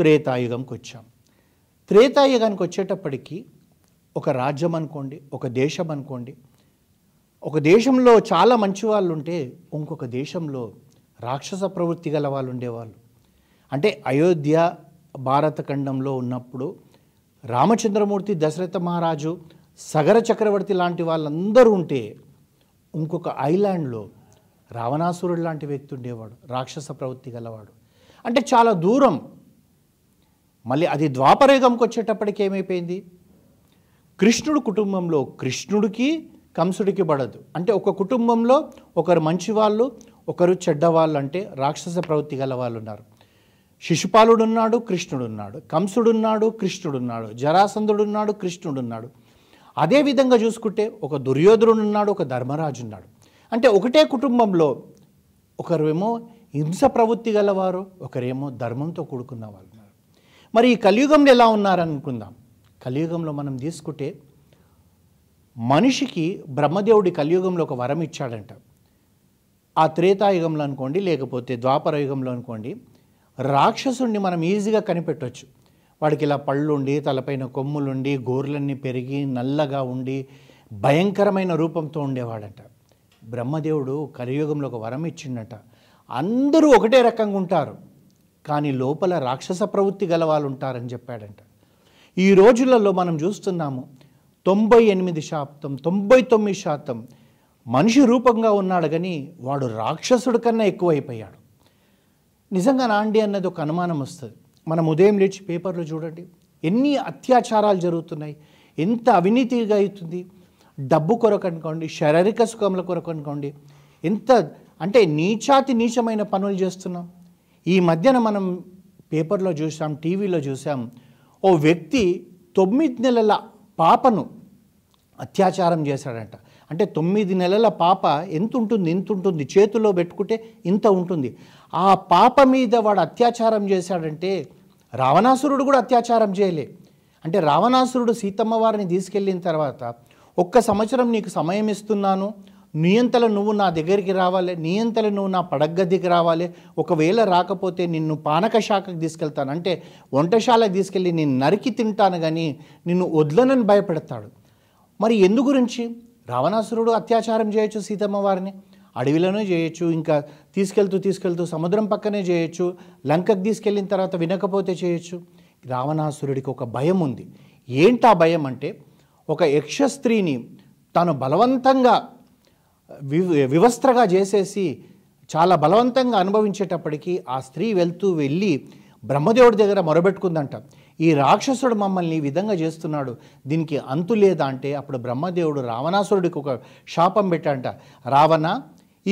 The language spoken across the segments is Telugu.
త్రేతాయుగంకి వచ్చాం త్రేతాయుగానికి వచ్చేటప్పటికి ఒక రాజ్యం అనుకోండి ఒక దేశం అనుకోండి ఒక దేశంలో చాలా మంచి వాళ్ళు ఉంటే ఇంకొక దేశంలో రాక్షస ప్రవృత్తి గల వాళ్ళు ఉండేవాళ్ళు అంటే అయోధ్య భారతఖండంలో ఉన్నప్పుడు రామచంద్రమూర్తి దశరథ మహారాజు సగర చక్రవర్తి లాంటి వాళ్ళందరూ ఉంటే ఇంకొక ఐలాండ్లో రావణాసురుడు లాంటి వ్యక్తి ఉండేవాడు రాక్షస ప్రవృత్తి గలవాడు అంటే చాలా దూరం మళ్ళీ అది ద్వాపరయుగంకి వచ్చేటప్పటికి ఏమైపోయింది కృష్ణుడు కుటుంబంలో కృష్ణుడికి కంసుడికి పడదు అంటే ఒక కుటుంబంలో ఒకరు మంచివాళ్ళు ఒకరు చెడ్డవాళ్ళు అంటే రాక్షస ప్రవృత్తి గల వాళ్ళు ఉన్నారు శిశుపాలుడున్నాడు కృష్ణుడున్నాడు ఉన్నాడు కృష్ణుడు ఉన్నాడు అదే అదేవిధంగా చూసుకుంటే ఒక దుర్యోధనుడు ఉన్నాడు ఒక ధర్మరాజు ఉన్నాడు అంటే ఒకటే కుటుంబంలో ఒకరేమో హింస ప్రవృత్తి గలవారు ఒకరేమో ధర్మంతో కూడుకున్న వాళ్ళు మరి ఈ కలియుగంలో ఎలా ఉన్నారనుకుందాం కలియుగంలో మనం తీసుకుంటే మనిషికి బ్రహ్మదేవుడి కలియుగంలో ఒక వరం ఇచ్చాడంట ఆ త్రేతాయుగంలో అనుకోండి లేకపోతే ద్వాపర యుగంలో అనుకోండి రాక్షసుణ్ణి మనం ఈజీగా కనిపెట్టవచ్చు వాడికి ఇలా పళ్ళుండి తలపైన కొమ్ములుండి గోర్లన్నీ పెరిగి నల్లగా ఉండి భయంకరమైన రూపంతో ఉండేవాడంట బ్రహ్మదేవుడు కలియుగంలో ఒక వరం ఇచ్చిండట అందరూ ఒకటే రకంగా ఉంటారు కానీ లోపల రాక్షస ప్రవృత్తి గల వాళ్ళు ఉంటారని చెప్పాడంట ఈ రోజులలో మనం చూస్తున్నాము తొంభై ఎనిమిది శాతం తొంభై తొమ్మిది శాతం మనిషి రూపంగా ఉన్నాడు కానీ వాడు రాక్షసుడి కన్నా ఎక్కువైపోయాడు నిజంగా నాండి అన్నది ఒక అనుమానం వస్తుంది మనం ఉదయం లేచి పేపర్లో చూడండి ఎన్ని అత్యాచారాలు జరుగుతున్నాయి ఎంత అవినీతిగా అవుతుంది డబ్బు కొరకు అనుకోండి శారీరక సుఖముల కొరకు అనుకోండి ఎంత అంటే నీచాతి నీచమైన పనులు చేస్తున్నాం ఈ మధ్యన మనం పేపర్లో చూసాం టీవీలో చూసాం ఓ వ్యక్తి తొమ్మిది నెలల పాపను అత్యాచారం చేశాడంట అంటే తొమ్మిది నెలల పాప ఎంత ఉంటుంది ఇంత ఉంటుంది చేతిలో పెట్టుకుంటే ఇంత ఉంటుంది ఆ పాప మీద వాడు అత్యాచారం చేశాడంటే రావణాసురుడు కూడా అత్యాచారం చేయలే అంటే రావణాసురుడు సీతమ్మ వారిని తీసుకెళ్ళిన తర్వాత ఒక్క సంవత్సరం నీకు సమయం ఇస్తున్నాను నియంతలు నువ్వు నా దగ్గరికి రావాలి నియంతలు నువ్వు నా పడగ్గదికి రావాలి ఒకవేళ రాకపోతే నిన్ను పానక శాఖకు తీసుకెళ్తాను అంటే వంటశాలకు తీసుకెళ్ళి నేను నరికి తింటాను కానీ నిన్ను వదలనని భయపెడతాడు మరి ఎందు గురించి రావణాసురుడు అత్యాచారం చేయొచ్చు సీతమ్మ వారిని అడవిలోనే చేయొచ్చు ఇంకా తీసుకెళ్తూ తీసుకెళ్తూ సముద్రం పక్కనే చేయొచ్చు లంకకు తీసుకెళ్ళిన తర్వాత వినకపోతే చేయొచ్చు రావణాసురుడికి ఒక భయం ఉంది ఏంటా భయం అంటే ఒక యక్ష స్త్రీని తాను బలవంతంగా వివస్త్రగా చేసేసి చాలా బలవంతంగా అనుభవించేటప్పటికీ ఆ స్త్రీ వెళ్తూ వెళ్ళి బ్రహ్మదేవుడి దగ్గర మొరబెట్టుకుందంట ఈ రాక్షసుడు మమ్మల్ని ఈ విధంగా చేస్తున్నాడు దీనికి అంతు లేదా అంటే అప్పుడు బ్రహ్మదేవుడు రావణాసురుడికి ఒక శాపం పెట్టాడంట రావణ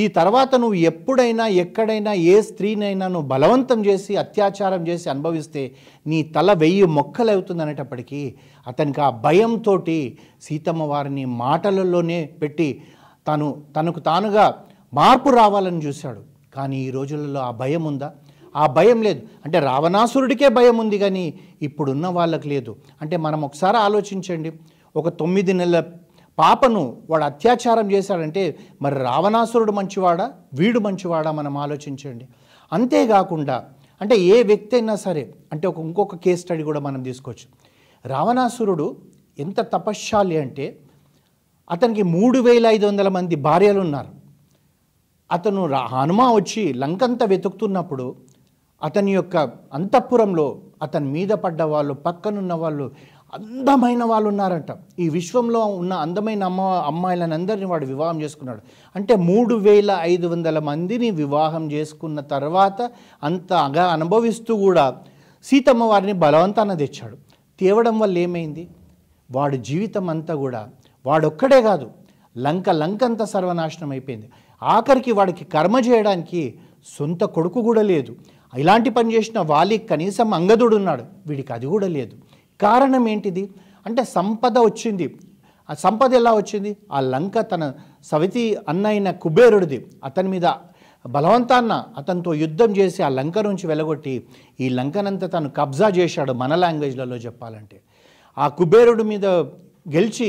ఈ తర్వాత నువ్వు ఎప్పుడైనా ఎక్కడైనా ఏ స్త్రీనైనా నువ్వు బలవంతం చేసి అత్యాచారం చేసి అనుభవిస్తే నీ తల వెయ్యి మొక్కలు అవుతుంది అనేటప్పటికీ అతనికి ఆ భయంతో సీతమ్మ వారిని మాటలలోనే పెట్టి తను తనకు తానుగా మార్పు రావాలని చూశాడు కానీ ఈ రోజులలో ఆ భయం ఉందా ఆ భయం లేదు అంటే రావణాసురుడికే భయం ఉంది కానీ ఇప్పుడున్న వాళ్ళకి లేదు అంటే మనం ఒకసారి ఆలోచించండి ఒక తొమ్మిది నెలల పాపను వాడు అత్యాచారం చేశాడంటే మరి రావణాసురుడు మంచివాడా వీడు మంచివాడా మనం ఆలోచించండి అంతేకాకుండా అంటే ఏ వ్యక్తి అయినా సరే అంటే ఒక ఇంకొక కేస్ స్టడీ కూడా మనం తీసుకోవచ్చు రావణాసురుడు ఎంత తపశ్శాలి అంటే అతనికి మూడు వేల ఐదు వందల మంది భార్యలు ఉన్నారు అతను హనుమ వచ్చి లంకంత వెతుకుతున్నప్పుడు అతని యొక్క అంతఃపురంలో అతని మీద పడ్డ వాళ్ళు పక్కనున్న వాళ్ళు అందమైన వాళ్ళు ఉన్నారంట ఈ విశ్వంలో ఉన్న అందమైన అమ్మ అమ్మాయిలను అందరినీ వాడు వివాహం చేసుకున్నాడు అంటే మూడు వేల ఐదు వందల మందిని వివాహం చేసుకున్న తర్వాత అంత అగా అనుభవిస్తూ కూడా సీతమ్మ వారిని బలవంతాన తెచ్చాడు తేవడం వల్ల ఏమైంది వాడు జీవితం అంతా కూడా వాడొక్కడే కాదు లంక లంకంతా సర్వనాశనం అయిపోయింది ఆఖరికి వాడికి కర్మ చేయడానికి సొంత కొడుకు కూడా లేదు ఇలాంటి పని చేసిన వాలికి కనీసం అంగదుడు ఉన్నాడు వీడికి అది కూడా లేదు కారణం ఏంటిది అంటే సంపద వచ్చింది ఆ సంపద ఎలా వచ్చింది ఆ లంక తన సవితి అన్నైన కుబేరుడిది అతని మీద బలవంతాన్న అతనితో యుద్ధం చేసి ఆ లంక నుంచి వెలగొట్టి ఈ లంకనంతా తను కబ్జా చేశాడు మన లాంగ్వేజ్లలో చెప్పాలంటే ఆ కుబేరుడి మీద గెలిచి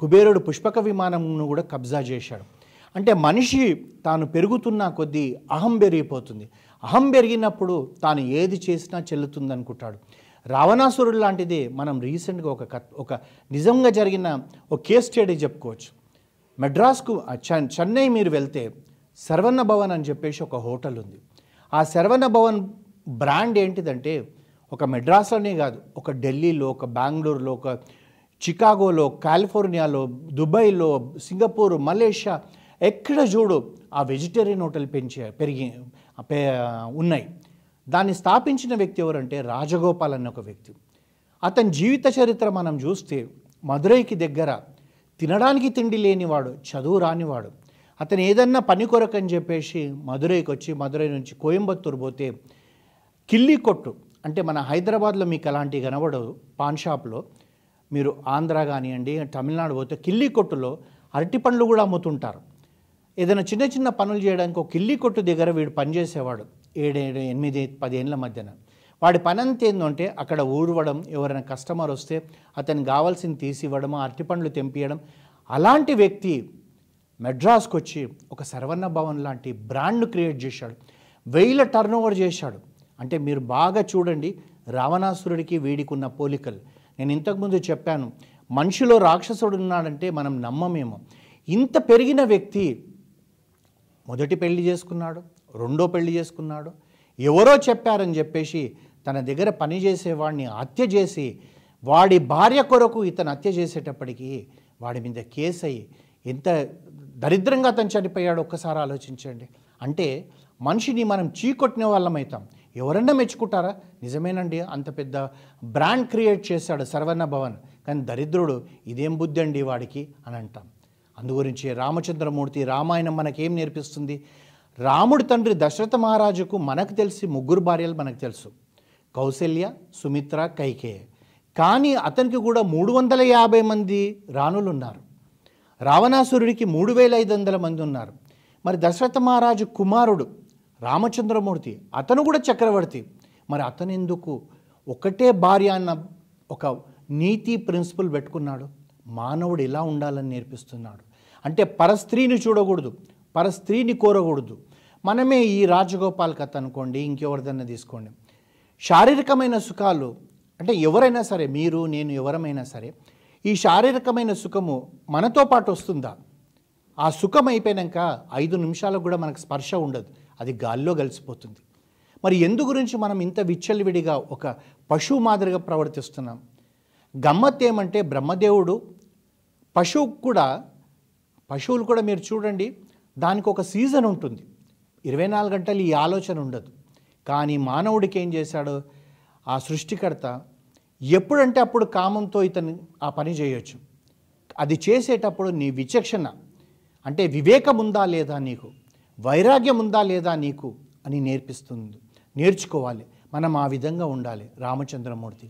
కుబేరుడు పుష్పక విమానంను కూడా కబ్జా చేశాడు అంటే మనిషి తాను పెరుగుతున్న కొద్దీ అహం పెరిగిపోతుంది అహం పెరిగినప్పుడు తాను ఏది చేసినా చెల్లుతుంది అనుకుంటాడు రావణాసురుడు లాంటిది మనం రీసెంట్గా ఒక కత్ ఒక నిజంగా జరిగిన ఒక కేస్ స్టడీ చెప్పుకోవచ్చు మెడ్రాస్కు చెన్నై మీరు వెళ్తే శర్వణ భవన్ అని చెప్పేసి ఒక హోటల్ ఉంది ఆ శర్వణ భవన్ బ్రాండ్ ఏంటిదంటే ఒక మెడ్రాస్లోనే కాదు ఒక ఢిల్లీలో ఒక బెంగళూరులో ఒక చికాగోలో కాలిఫోర్నియాలో దుబాయ్లో సింగపూర్ మలేషియా ఎక్కడ చూడు ఆ వెజిటేరియన్ హోటల్ పెంచే పెరిగి ఉన్నాయి దాన్ని స్థాపించిన వ్యక్తి ఎవరంటే రాజగోపాల్ అనే ఒక వ్యక్తి అతని జీవిత చరిత్ర మనం చూస్తే మధురైకి దగ్గర తినడానికి తిండి లేనివాడు చదువు రానివాడు అతను ఏదన్నా పని కొరకని చెప్పేసి మధురైకి వచ్చి మధురై నుంచి కోయంబత్తూరు పోతే కిల్లి కొట్టు అంటే మన హైదరాబాద్లో మీకు అలాంటివి కనబడదు పాన్ షాప్లో మీరు ఆంధ్ర కానివ్వండి తమిళనాడు పోతే కిల్లి కొట్టులో అరటి పండ్లు కూడా అమ్ముతుంటారు ఏదైనా చిన్న చిన్న పనులు చేయడానికి ఒక కిల్లి కొట్టు దగ్గర వీడు పనిచేసేవాడు ఏడేడు ఎనిమిది పదేళ్ళ మధ్యన వాడి పని అంత ఏంటంటే అక్కడ ఊరవడం ఎవరైనా కస్టమర్ వస్తే అతనికి కావాల్సింది తీసి ఇవ్వడం అరటి పండ్లు తెంపియడం అలాంటి వ్యక్తి మెడ్రాస్కి వచ్చి ఒక సర్వన్న భవన్ లాంటి బ్రాండ్ను క్రియేట్ చేశాడు వెయ్యిల టర్న్ ఓవర్ చేశాడు అంటే మీరు బాగా చూడండి రావణాసురుడికి వీడికి ఉన్న పోలికలు నేను ఇంతకుముందు చెప్పాను మనిషిలో రాక్షసుడు ఉన్నాడంటే మనం నమ్మమేమో ఇంత పెరిగిన వ్యక్తి మొదటి పెళ్లి చేసుకున్నాడు రెండో పెళ్లి చేసుకున్నాడు ఎవరో చెప్పారని చెప్పేసి తన దగ్గర పనిచేసేవాడిని హత్య చేసి వాడి భార్య కొరకు ఇతను హత్య చేసేటప్పటికీ వాడి మీద కేసు అయ్యి ఎంత దరిద్రంగా అతను చనిపోయాడు ఒక్కసారి ఆలోచించండి అంటే మనిషిని మనం చీకొట్టిన వాళ్ళం ఎవరన్నా మెచ్చుకుంటారా నిజమేనండి అంత పెద్ద బ్రాండ్ క్రియేట్ చేశాడు సర్వణ భవన్ కానీ దరిద్రుడు ఇదేం బుద్ధి అండి వాడికి అని అంటాం అందుగురించి రామచంద్రమూర్తి రామాయణం మనకేం నేర్పిస్తుంది రాముడి తండ్రి దశరథ మహారాజుకు మనకు తెలిసి ముగ్గురు భార్యలు మనకు తెలుసు కౌశల్య సుమిత్ర కైకేయ కానీ అతనికి కూడా మూడు వందల యాభై మంది రాణులు ఉన్నారు రావణాసురుడికి మూడు వేల ఐదు వందల మంది ఉన్నారు మరి దశరథ మహారాజు కుమారుడు రామచంద్రమూర్తి అతను కూడా చక్రవర్తి మరి అతను ఎందుకు ఒకటే భార్య అన్న ఒక నీతి ప్రిన్సిపల్ పెట్టుకున్నాడు మానవుడు ఇలా ఉండాలని నేర్పిస్తున్నాడు అంటే పరస్త్రీని చూడకూడదు పరస్త్రీని కోరకూడదు మనమే ఈ రాజగోపాల్ కథ అనుకోండి ఇంకెవరిదన్నా తీసుకోండి శారీరకమైన సుఖాలు అంటే ఎవరైనా సరే మీరు నేను ఎవరమైనా సరే ఈ శారీరకమైన సుఖము మనతో పాటు వస్తుందా ఆ సుఖం అయిపోయాక ఐదు నిమిషాలకు కూడా మనకు స్పర్శ ఉండదు అది గాల్లో కలిసిపోతుంది మరి ఎందు గురించి మనం ఇంత విచ్చలివిడిగా ఒక పశువు మాదిరిగా ప్రవర్తిస్తున్నాం గమ్మత్ ఏమంటే బ్రహ్మదేవుడు పశువు కూడా పశువులు కూడా మీరు చూడండి దానికి ఒక సీజన్ ఉంటుంది ఇరవై నాలుగు గంటలు ఈ ఆలోచన ఉండదు కానీ మానవుడికి ఏం చేశాడు ఆ సృష్టికర్త ఎప్పుడంటే అప్పుడు కామంతో ఇతను ఆ పని చేయొచ్చు అది చేసేటప్పుడు నీ విచక్షణ అంటే వివేకం ఉందా లేదా నీకు వైరాగ్యం ఉందా లేదా నీకు అని నేర్పిస్తుంది నేర్చుకోవాలి మనం ఆ విధంగా ఉండాలి రామచంద్రమూర్తి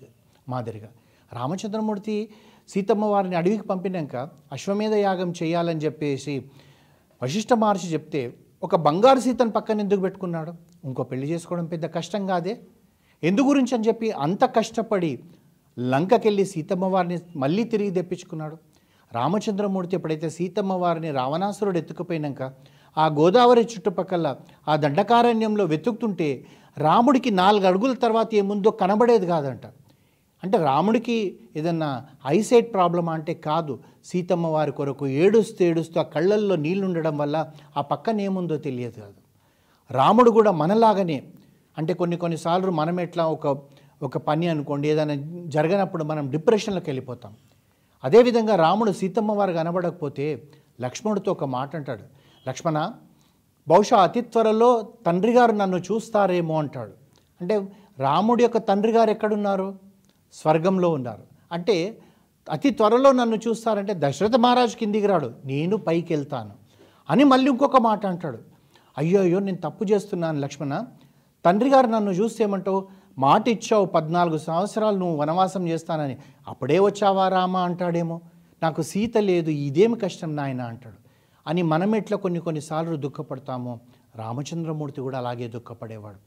మాదిరిగా రామచంద్రమూర్తి సీతమ్మ వారిని అడవికి పంపినాక అశ్వమేధ యాగం చేయాలని చెప్పేసి వశిష్ఠ మహర్షి చెప్తే ఒక బంగారు సీతను పక్కన ఎందుకు పెట్టుకున్నాడు ఇంకో పెళ్లి చేసుకోవడం పెద్ద కష్టం కాదే ఎందు గురించి అని చెప్పి అంత కష్టపడి లంకకెళ్ళి సీతమ్మ వారిని మళ్ళీ తిరిగి తెప్పించుకున్నాడు రామచంద్రమూర్తి ఎప్పుడైతే సీతమ్మ వారిని రావణాసురుడు ఎత్తుకుపోయినాక ఆ గోదావరి చుట్టుపక్కల ఆ దండకారణ్యంలో వెతుకుతుంటే రాముడికి నాలుగు అడుగుల తర్వాత ఏముందో కనబడేది కాదంట అంటే రాముడికి ఏదన్నా ఐసైట్ ప్రాబ్లం అంటే కాదు సీతమ్మ వారి కొరకు ఏడుస్తూ ఏడుస్తూ ఆ కళ్ళల్లో ఉండడం వల్ల ఆ పక్కన ఏముందో తెలియదు కాదు రాముడు కూడా మనలాగనే అంటే కొన్ని కొన్నిసార్లు మనం ఎట్లా ఒక ఒక పని అనుకోండి ఏదైనా జరగనప్పుడు మనం డిప్రెషన్లోకి వెళ్ళిపోతాం అదేవిధంగా రాముడు సీతమ్మ వారు కనబడకపోతే లక్ష్మణుడితో ఒక మాట అంటాడు లక్ష్మణ బహుశా అతి త్వరలో తండ్రి గారు నన్ను చూస్తారేమో అంటాడు అంటే రాముడి యొక్క తండ్రి గారు ఎక్కడున్నారు స్వర్గంలో ఉన్నారు అంటే అతి త్వరలో నన్ను చూస్తారంటే దశరథ మహారాజు కిందికి రాడు నేను పైకి వెళ్తాను అని మళ్ళీ ఇంకొక మాట అంటాడు అయ్యో అయ్యో నేను తప్పు చేస్తున్నాను లక్ష్మణ తండ్రి గారు నన్ను చూస్తేమంటావు మాట ఇచ్చావు పద్నాలుగు సంవత్సరాలు నువ్వు వనవాసం చేస్తానని అప్పుడే వచ్చావా రామా అంటాడేమో నాకు సీత లేదు ఇదేమి కష్టం నాయన అంటాడు అని మనం ఎట్లా కొన్ని కొన్నిసార్లు దుఃఖపడతామో రామచంద్రమూర్తి కూడా అలాగే దుఃఖపడేవాడు